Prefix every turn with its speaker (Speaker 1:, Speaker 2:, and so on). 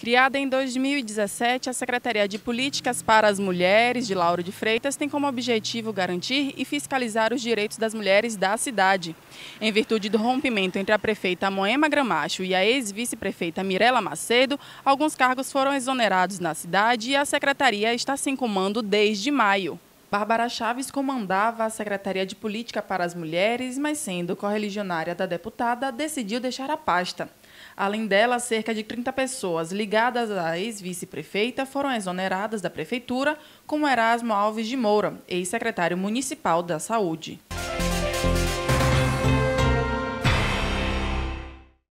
Speaker 1: Criada em 2017, a Secretaria de Políticas para as Mulheres de Lauro de Freitas tem como objetivo garantir e fiscalizar os direitos das mulheres da cidade. Em virtude do rompimento entre a prefeita Moema Gramacho e a ex-vice-prefeita Mirela Macedo, alguns cargos foram exonerados na cidade e a secretaria está sem comando desde maio. Bárbara Chaves comandava a Secretaria de Política para as Mulheres, mas sendo correligionária da deputada, decidiu deixar a pasta. Além dela, cerca de 30 pessoas ligadas à ex-vice-prefeita foram exoneradas da prefeitura, como Erasmo Alves de Moura, ex-secretário municipal da Saúde.